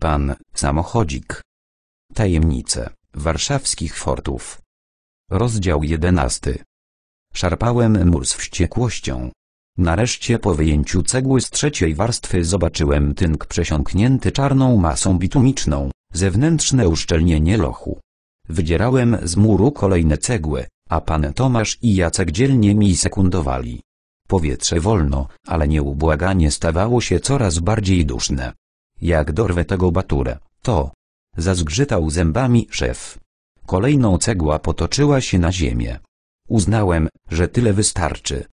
Pan samochodzik. Tajemnice warszawskich fortów. Rozdział jedenasty. Szarpałem mur z wściekłością. Nareszcie po wyjęciu cegły z trzeciej warstwy zobaczyłem tynk przesiąknięty czarną masą bitumiczną, zewnętrzne uszczelnienie lochu. Wydzierałem z muru kolejne cegły, a pan Tomasz i Jacek dzielnie mi sekundowali. Powietrze wolno, ale nieubłaganie stawało się coraz bardziej duszne. Jak dorwę tego baturę, to... Zazgrzytał zębami szef. Kolejną cegła potoczyła się na ziemię. Uznałem, że tyle wystarczy.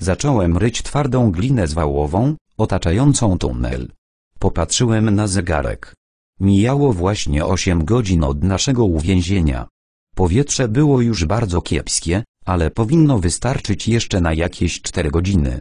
Zacząłem ryć twardą glinę zwałową, otaczającą tunel. Popatrzyłem na zegarek. Mijało właśnie osiem godzin od naszego uwięzienia. Powietrze było już bardzo kiepskie, ale powinno wystarczyć jeszcze na jakieś cztery godziny.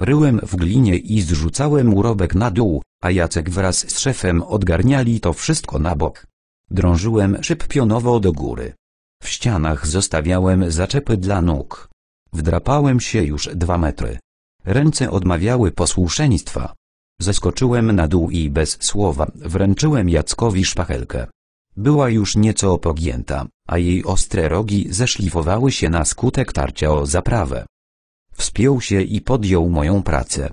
Ryłem w glinie i zrzucałem urobek na dół, a Jacek wraz z szefem odgarniali to wszystko na bok. Drążyłem szyb pionowo do góry. W ścianach zostawiałem zaczepy dla nóg. Wdrapałem się już dwa metry. Ręce odmawiały posłuszeństwa. Zeskoczyłem na dół i bez słowa wręczyłem Jackowi szpachelkę. Była już nieco pogięta, a jej ostre rogi zeszlifowały się na skutek tarcia o zaprawę. Wspiął się i podjął moją pracę.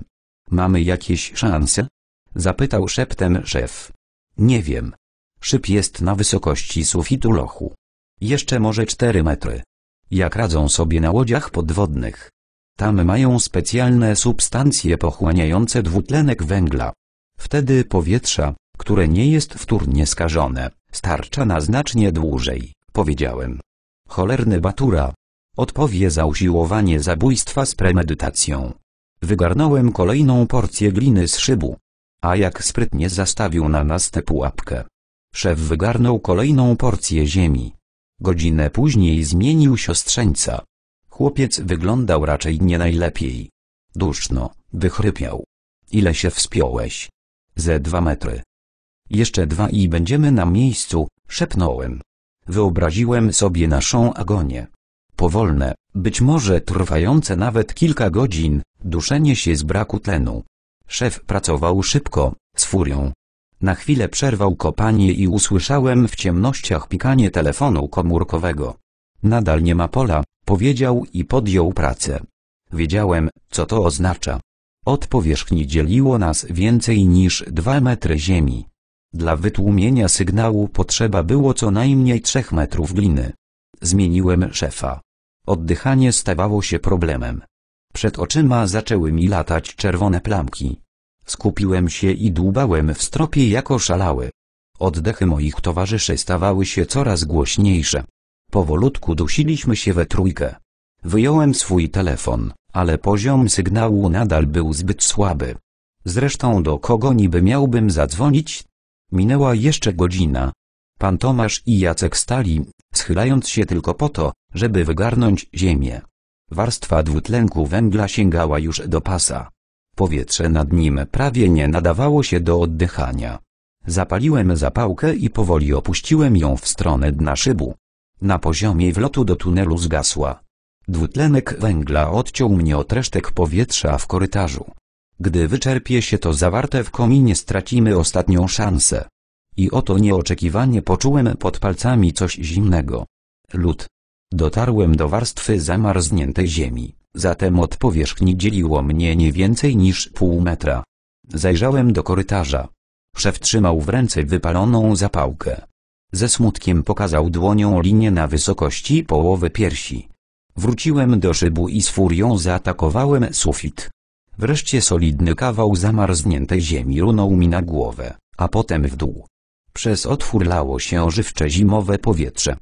Mamy jakieś szanse? Zapytał szeptem szef. Nie wiem. Szyb jest na wysokości sufitu lochu. Jeszcze może cztery metry. Jak radzą sobie na łodziach podwodnych. Tam mają specjalne substancje pochłaniające dwutlenek węgla. Wtedy powietrza, które nie jest wtórnie skażone, starcza na znacznie dłużej, powiedziałem. Cholerny batura, Odpowie za usiłowanie zabójstwa z premedytacją. Wygarnąłem kolejną porcję gliny z szybu. A jak sprytnie zastawił na nas tę pułapkę. Szef wygarnął kolejną porcję ziemi. Godzinę później zmienił siostrzeńca. Chłopiec wyglądał raczej nie najlepiej. Duszno, wychrypiał. Ile się wspiąłeś? Ze dwa metry. Jeszcze dwa i będziemy na miejscu, szepnąłem. Wyobraziłem sobie naszą agonię powolne, być może trwające nawet kilka godzin, duszenie się z braku tlenu. Szef pracował szybko, z furią. Na chwilę przerwał kopanie i usłyszałem w ciemnościach pikanie telefonu komórkowego. Nadal nie ma pola, powiedział i podjął pracę. Wiedziałem, co to oznacza. Od powierzchni dzieliło nas więcej niż dwa metry ziemi. Dla wytłumienia sygnału potrzeba było co najmniej trzech metrów gliny. Zmieniłem szefa. Oddychanie stawało się problemem. Przed oczyma zaczęły mi latać czerwone plamki. Skupiłem się i dłubałem w stropie jako szalały. Oddechy moich towarzyszy stawały się coraz głośniejsze. Powolutku dusiliśmy się we trójkę. Wyjąłem swój telefon, ale poziom sygnału nadal był zbyt słaby. Zresztą do kogo niby miałbym zadzwonić? Minęła jeszcze godzina, Pan Tomasz i Jacek stali, schylając się tylko po to, żeby wygarnąć ziemię. Warstwa dwutlenku węgla sięgała już do pasa. Powietrze nad nim prawie nie nadawało się do oddychania. Zapaliłem zapałkę i powoli opuściłem ją w stronę dna szybu. Na poziomie wlotu do tunelu zgasła. Dwutlenek węgla odciął mnie od resztek powietrza w korytarzu. Gdy wyczerpie się to zawarte w kominie stracimy ostatnią szansę. I oto nieoczekiwanie poczułem pod palcami coś zimnego. Lód. Dotarłem do warstwy zamarzniętej ziemi, zatem od powierzchni dzieliło mnie nie więcej niż pół metra. Zajrzałem do korytarza. Szef trzymał w ręce wypaloną zapałkę. Ze smutkiem pokazał dłonią linię na wysokości połowy piersi. Wróciłem do szybu i z furią zaatakowałem sufit. Wreszcie solidny kawał zamarzniętej ziemi runął mi na głowę, a potem w dół. Przez otwór lało się żywcze zimowe powietrze.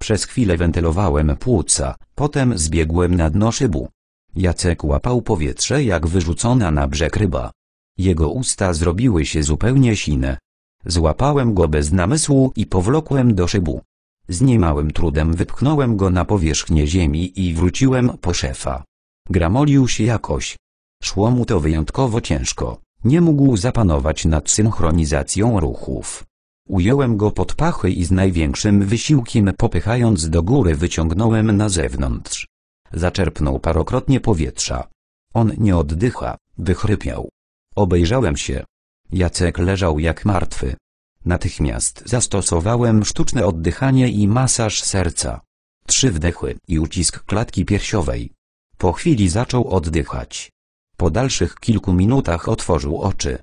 Przez chwilę wentylowałem płuca, potem zbiegłem na dno szybu. Jacek łapał powietrze jak wyrzucona na brzeg ryba. Jego usta zrobiły się zupełnie sine. Złapałem go bez namysłu i powlokłem do szybu. Z niemałym trudem wypchnąłem go na powierzchnię ziemi i wróciłem po szefa. Gramolił się jakoś. Szło mu to wyjątkowo ciężko, nie mógł zapanować nad synchronizacją ruchów. Ująłem go pod pachy i z największym wysiłkiem popychając do góry wyciągnąłem na zewnątrz. Zaczerpnął parokrotnie powietrza. On nie oddycha, wychrypiał. Obejrzałem się. Jacek leżał jak martwy. Natychmiast zastosowałem sztuczne oddychanie i masaż serca. Trzy wdechy i ucisk klatki piersiowej. Po chwili zaczął oddychać. Po dalszych kilku minutach otworzył oczy.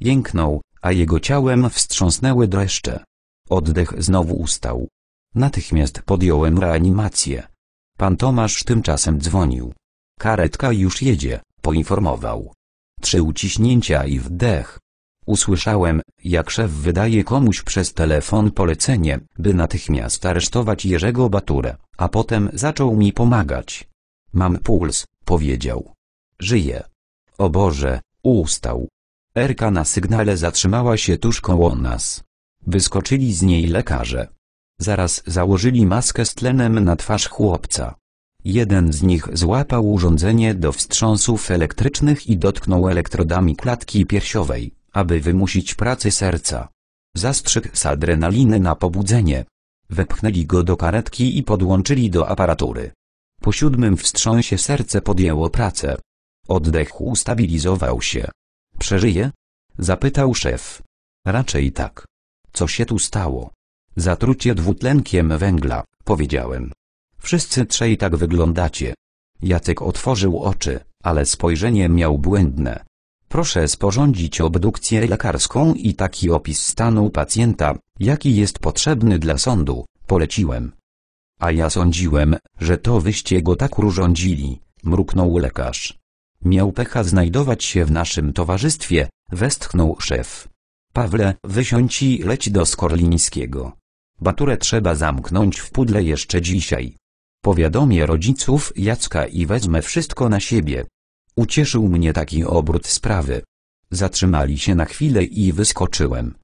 Jęknął, a jego ciałem wstrząsnęły dreszcze. Oddech znowu ustał. Natychmiast podjąłem reanimację. Pan Tomasz tymczasem dzwonił. Karetka już jedzie, poinformował. Trzy uciśnięcia i wdech. Usłyszałem, jak szef wydaje komuś przez telefon polecenie, by natychmiast aresztować Jerzego Baturę, a potem zaczął mi pomagać. Mam puls, powiedział. Żyje. O Boże, ustał. Erka na sygnale zatrzymała się tuż koło nas. Wyskoczyli z niej lekarze. Zaraz założyli maskę z tlenem na twarz chłopca. Jeden z nich złapał urządzenie do wstrząsów elektrycznych i dotknął elektrodami klatki piersiowej, aby wymusić pracę serca. Zastrzyk z adrenaliny na pobudzenie. Wepchnęli go do karetki i podłączyli do aparatury. Po siódmym wstrząsie serce podjęło pracę. Oddech ustabilizował się. Przeżyje? Zapytał szef. Raczej tak. Co się tu stało? Zatrucie dwutlenkiem węgla, powiedziałem. Wszyscy trzej tak wyglądacie. Jacek otworzył oczy, ale spojrzenie miał błędne. Proszę sporządzić obdukcję lekarską i taki opis stanu pacjenta, jaki jest potrzebny dla sądu, poleciłem. A ja sądziłem, że to wyście go tak urządzili, mruknął lekarz. Miał pecha znajdować się w naszym towarzystwie, westchnął szef. Pawle, wysiądź i leć do Skorlińskiego. Baturę trzeba zamknąć w pudle jeszcze dzisiaj. Powiadomię rodziców Jacka i wezmę wszystko na siebie. Ucieszył mnie taki obrót sprawy. Zatrzymali się na chwilę i wyskoczyłem.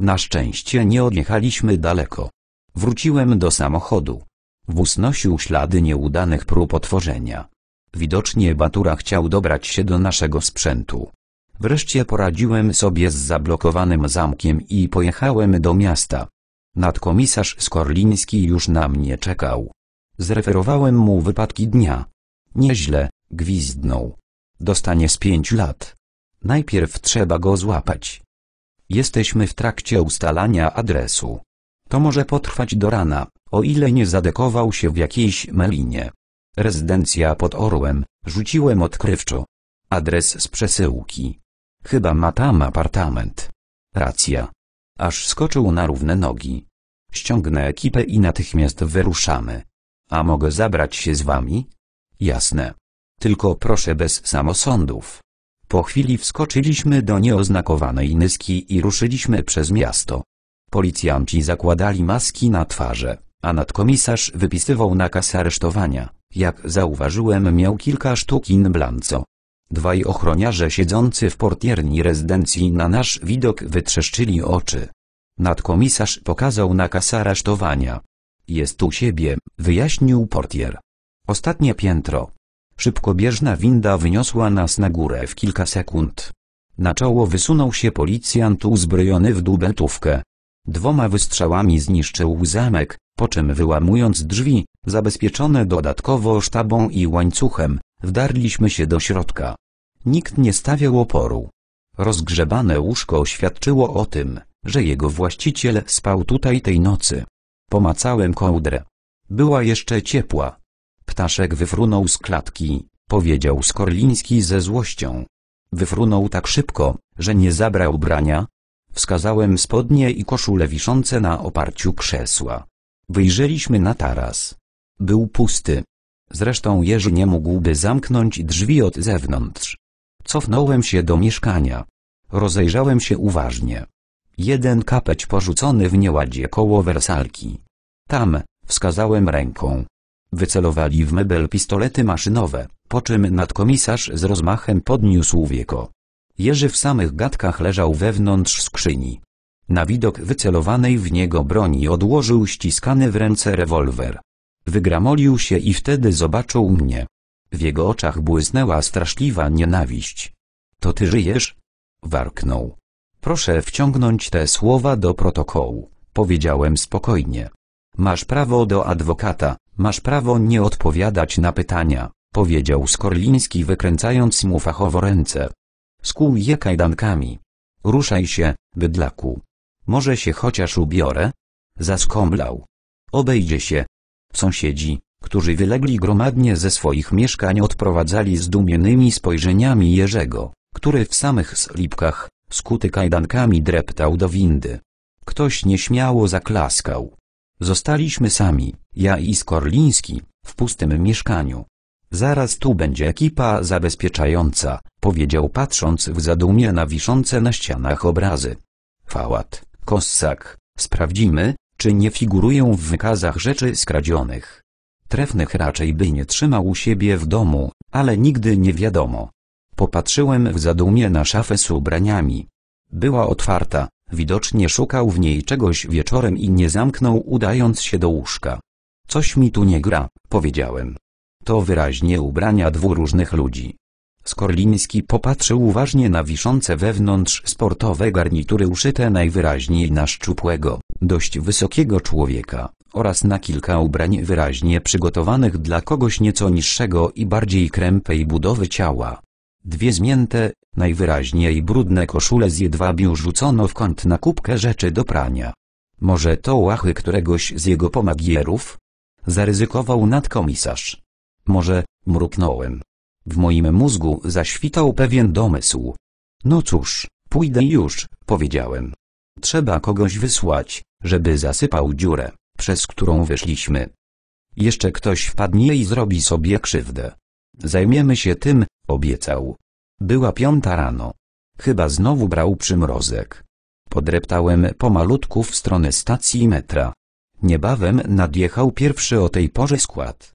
Na szczęście nie odjechaliśmy daleko. Wróciłem do samochodu. Wóz nosił ślady nieudanych prób otworzenia. Widocznie Batura chciał dobrać się do naszego sprzętu. Wreszcie poradziłem sobie z zablokowanym zamkiem i pojechałem do miasta. Nadkomisarz Skorliński już na mnie czekał. Zreferowałem mu wypadki dnia. Nieźle, gwizdnął. Dostanie z pięć lat. Najpierw trzeba go złapać. Jesteśmy w trakcie ustalania adresu. To może potrwać do rana, o ile nie zadekował się w jakiejś melinie. Rezydencja pod Orłem, rzuciłem odkrywczo. Adres z przesyłki. Chyba ma tam apartament. Racja. Aż skoczył na równe nogi. Ściągnę ekipę i natychmiast wyruszamy. A mogę zabrać się z wami? Jasne. Tylko proszę bez samosądów. Po chwili wskoczyliśmy do nieoznakowanej nyski i ruszyliśmy przez miasto. Policjanci zakładali maski na twarze a nadkomisarz wypisywał nakaz aresztowania. Jak zauważyłem miał kilka sztuk in blanco. Dwaj ochroniarze siedzący w portierni rezydencji na nasz widok wytrzeszczyli oczy. Nadkomisarz pokazał nakaz aresztowania. Jest u siebie, wyjaśnił portier. Ostatnie piętro. Szybkobieżna winda wyniosła nas na górę w kilka sekund. Na czoło wysunął się policjant uzbrojony w dubeltówkę. Dwoma wystrzałami zniszczył zamek, po czym wyłamując drzwi, zabezpieczone dodatkowo sztabą i łańcuchem, wdarliśmy się do środka. Nikt nie stawiał oporu. Rozgrzebane łóżko świadczyło o tym, że jego właściciel spał tutaj tej nocy. Pomacałem kołdrę. Była jeszcze ciepła. Ptaszek wyfrunął z klatki, powiedział Skorliński ze złością. Wyfrunął tak szybko, że nie zabrał brania. Wskazałem spodnie i koszule wiszące na oparciu krzesła. Wyjrzeliśmy na taras. Był pusty. Zresztą Jerzy nie mógłby zamknąć drzwi od zewnątrz. Cofnąłem się do mieszkania. Rozejrzałem się uważnie. Jeden kapeć porzucony w nieładzie koło wersalki. Tam, wskazałem ręką. Wycelowali w mebel pistolety maszynowe, po czym nadkomisarz z rozmachem podniósł wieko. Jerzy w samych gadkach leżał wewnątrz skrzyni. Na widok wycelowanej w niego broni odłożył ściskany w ręce rewolwer. Wygramolił się i wtedy zobaczył mnie. W jego oczach błysnęła straszliwa nienawiść. To ty żyjesz? Warknął. Proszę wciągnąć te słowa do protokołu, powiedziałem spokojnie. Masz prawo do adwokata, masz prawo nie odpowiadać na pytania, powiedział Skorliński wykręcając mu fachowo ręce. Skół je kajdankami. Ruszaj się, bydlaku. Może się chociaż ubiorę? Zaskomlał. Obejdzie się. Sąsiedzi, którzy wylegli gromadnie ze swoich mieszkań odprowadzali zdumionymi spojrzeniami Jerzego, który w samych slipkach, skuty kajdankami dreptał do windy. Ktoś nieśmiało zaklaskał. Zostaliśmy sami, ja i Skorliński, w pustym mieszkaniu. Zaraz tu będzie ekipa zabezpieczająca, powiedział patrząc w zadumie na wiszące na ścianach obrazy. Fałat. Kossak, sprawdzimy, czy nie figurują w wykazach rzeczy skradzionych. Trefnych raczej by nie trzymał u siebie w domu, ale nigdy nie wiadomo. Popatrzyłem w zadumie na szafę z ubraniami. Była otwarta, widocznie szukał w niej czegoś wieczorem i nie zamknął udając się do łóżka. Coś mi tu nie gra, powiedziałem. To wyraźnie ubrania dwóch różnych ludzi. Skorliński popatrzył uważnie na wiszące wewnątrz sportowe garnitury uszyte najwyraźniej na szczupłego, dość wysokiego człowieka, oraz na kilka ubrań wyraźnie przygotowanych dla kogoś nieco niższego i bardziej krępej budowy ciała. Dwie zmięte, najwyraźniej brudne koszule z jedwabiu rzucono w kąt na kubkę rzeczy do prania. Może to łachy któregoś z jego pomagierów? Zaryzykował nadkomisarz. Może, mruknąłem, w moim mózgu zaświtał pewien domysł. No cóż, pójdę już, powiedziałem. Trzeba kogoś wysłać, żeby zasypał dziurę, przez którą wyszliśmy. Jeszcze ktoś wpadnie i zrobi sobie krzywdę. Zajmiemy się tym, obiecał. Była piąta rano. Chyba znowu brał przymrozek. Podreptałem pomalutku w stronę stacji metra. Niebawem nadjechał pierwszy o tej porze skład.